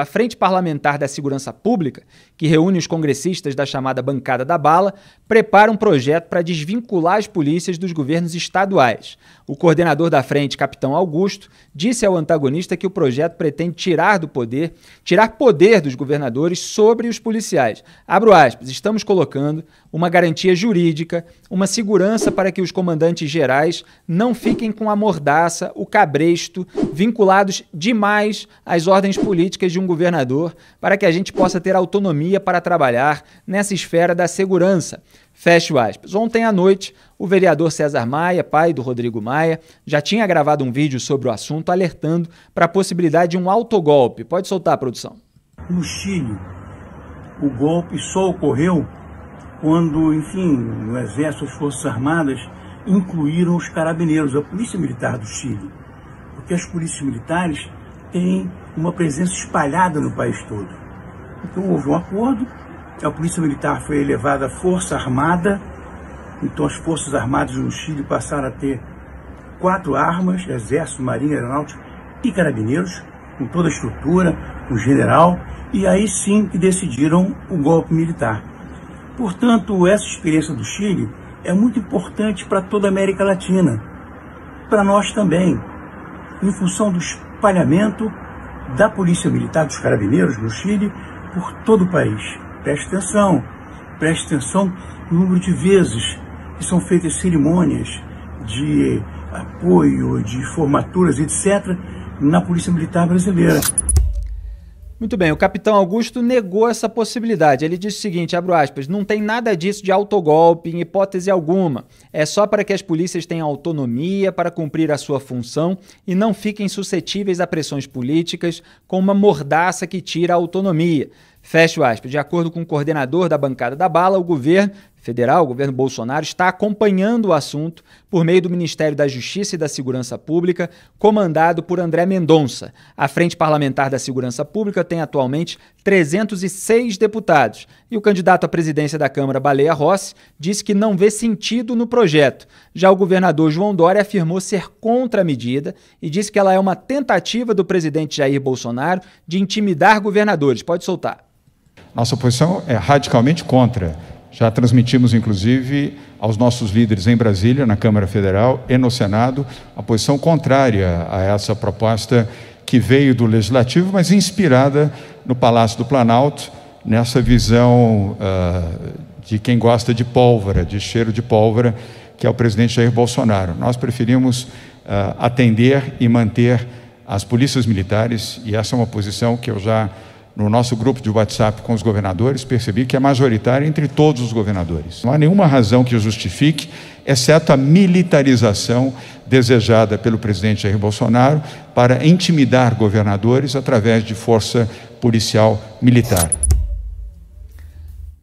A Frente Parlamentar da Segurança Pública, que reúne os congressistas da chamada Bancada da Bala, prepara um projeto para desvincular as polícias dos governos estaduais. O coordenador da frente, capitão Augusto, disse ao antagonista que o projeto pretende tirar do poder, tirar poder dos governadores sobre os policiais. Abro aspas, estamos colocando uma garantia jurídica, uma segurança para que os comandantes gerais não fiquem com a mordaça, o cabresto, vinculados demais às ordens políticas de um governador para que a gente possa ter autonomia para trabalhar nessa esfera da segurança. Fecho aspas. Ontem à noite, o vereador César Maia, pai do Rodrigo Maia, já tinha gravado um vídeo sobre o assunto alertando para a possibilidade de um autogolpe. Pode soltar a produção. No Chile, o golpe só ocorreu quando, enfim, o Exército, as Forças Armadas incluíram os carabineiros, a Polícia Militar do Chile. Porque as polícias militares têm uma presença espalhada no país todo. Então houve um acordo, a Polícia Militar foi elevada à Força Armada, então as Forças Armadas no Chile passaram a ter quatro armas, Exército, Marinha, Aeronáutica e Carabineiros, com toda a estrutura, com o general, e aí sim que decidiram o golpe militar. Portanto, essa experiência do Chile é muito importante para toda a América Latina, para nós também, em função do espalhamento da Polícia Militar dos Carabineiros no Chile por todo o país. Preste atenção, preste atenção no número de vezes que são feitas cerimônias de apoio, de formaturas, etc., na Polícia Militar Brasileira. Muito bem, o capitão Augusto negou essa possibilidade. Ele disse o seguinte, abro aspas, não tem nada disso de autogolpe em hipótese alguma. É só para que as polícias tenham autonomia para cumprir a sua função e não fiquem suscetíveis a pressões políticas com uma mordaça que tira a autonomia. Fecho aspas. De acordo com o coordenador da bancada da bala, o governo federal, o governo Bolsonaro, está acompanhando o assunto por meio do Ministério da Justiça e da Segurança Pública, comandado por André Mendonça. A Frente Parlamentar da Segurança Pública tem atualmente 306 deputados e o candidato à presidência da Câmara, Baleia Rossi, disse que não vê sentido no projeto. Já o governador João Dória afirmou ser contra a medida e disse que ela é uma tentativa do presidente Jair Bolsonaro de intimidar governadores. Pode soltar. Nossa posição é radicalmente contra já transmitimos, inclusive, aos nossos líderes em Brasília, na Câmara Federal e no Senado, a posição contrária a essa proposta que veio do Legislativo, mas inspirada no Palácio do Planalto, nessa visão uh, de quem gosta de pólvora, de cheiro de pólvora, que é o presidente Jair Bolsonaro. Nós preferimos uh, atender e manter as polícias militares, e essa é uma posição que eu já no nosso grupo de WhatsApp com os governadores, percebi que é majoritária entre todos os governadores. Não há nenhuma razão que justifique, exceto a militarização desejada pelo presidente Jair Bolsonaro para intimidar governadores através de força policial militar.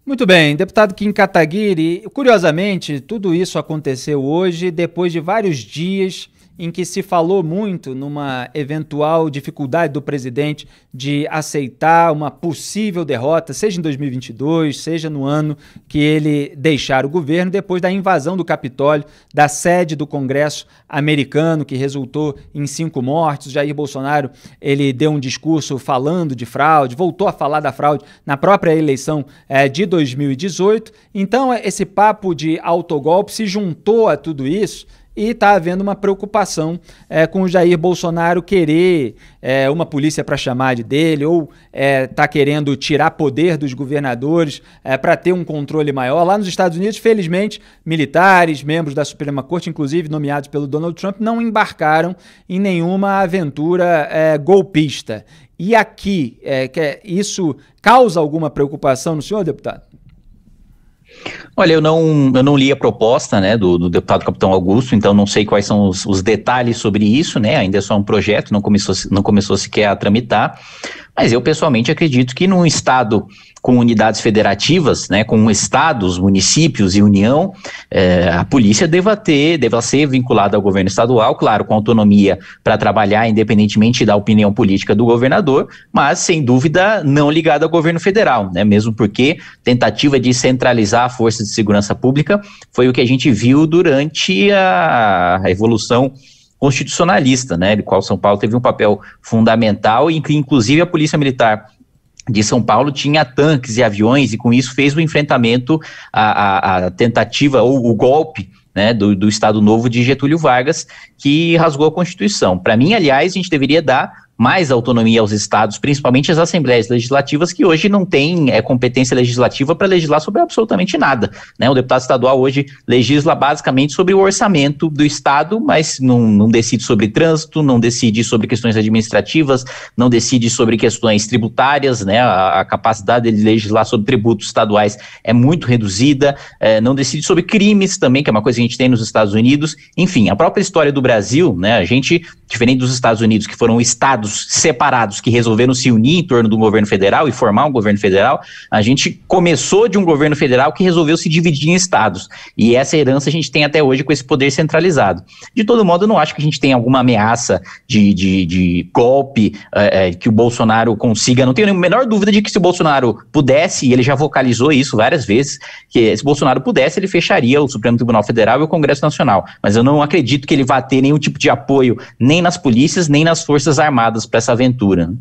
Muito bem, deputado Kim Kataguiri, curiosamente, tudo isso aconteceu hoje, depois de vários dias em que se falou muito numa eventual dificuldade do presidente de aceitar uma possível derrota, seja em 2022, seja no ano que ele deixar o governo, depois da invasão do Capitólio, da sede do Congresso americano, que resultou em cinco mortes. Jair Bolsonaro ele deu um discurso falando de fraude, voltou a falar da fraude na própria eleição eh, de 2018. Então, esse papo de autogolpe se juntou a tudo isso e está havendo uma preocupação é, com o Jair Bolsonaro querer é, uma polícia para chamar de dele ou está eh, é, querendo tirar poder dos governadores para ter um controle maior. Lá nos Estados Unidos, felizmente, militares, membros da Suprema Corte, inclusive nomeados pelo Donald Trump, não embarcaram em nenhuma aventura golpista. E aqui, é, isso causa alguma preocupação no senhor, deputado? Olha, eu não, eu não li a proposta né, do, do deputado Capitão Augusto, então não sei quais são os, os, detalhes sobre isso, né? Ainda é só um projeto, não começou, não começou sequer a tramitar, mas eu pessoalmente acredito que num Estado com unidades federativas, né, com estados, municípios e União, é, a polícia deva ter, deva ser vinculada ao governo estadual, claro, com autonomia para trabalhar independentemente da opinião política do governador, mas sem dúvida não ligada ao governo federal, né, mesmo porque tentativa de centralizar a força de segurança pública foi o que a gente viu durante a, a evolução constitucionalista, né, do qual São Paulo teve um papel fundamental e que inclusive a Polícia Militar de São Paulo tinha tanques e aviões e com isso fez o enfrentamento à, tentativa ou o golpe né, do, do Estado Novo de Getúlio Vargas, que rasgou a Constituição. Para mim, aliás, a gente deveria dar mais autonomia aos estados, principalmente as assembleias legislativas, que hoje não têm é, competência legislativa para legislar sobre absolutamente nada. Né? O deputado estadual hoje legisla basicamente sobre o orçamento do estado, mas não, não decide sobre trânsito, não decide sobre questões administrativas, não decide sobre questões tributárias, né? a, a capacidade de legislar sobre tributos estaduais é muito reduzida, é, não decide sobre crimes também, que é uma coisa que a gente tem nos Estados Unidos. Enfim, a própria história do Brasil, né? a gente diferente dos Estados Unidos, que foram estados separados que resolveram se unir em torno do governo federal e formar um governo federal, a gente começou de um governo federal que resolveu se dividir em estados. E essa herança a gente tem até hoje com esse poder centralizado. De todo modo, eu não acho que a gente tenha alguma ameaça de, de, de golpe é, que o Bolsonaro consiga. Não tenho a menor dúvida de que se o Bolsonaro pudesse, e ele já vocalizou isso várias vezes, que se o Bolsonaro pudesse, ele fecharia o Supremo Tribunal Federal e o Congresso Nacional. Mas eu não acredito que ele vá ter nenhum tipo de apoio, nem nem nas polícias, nem nas forças armadas para essa aventura.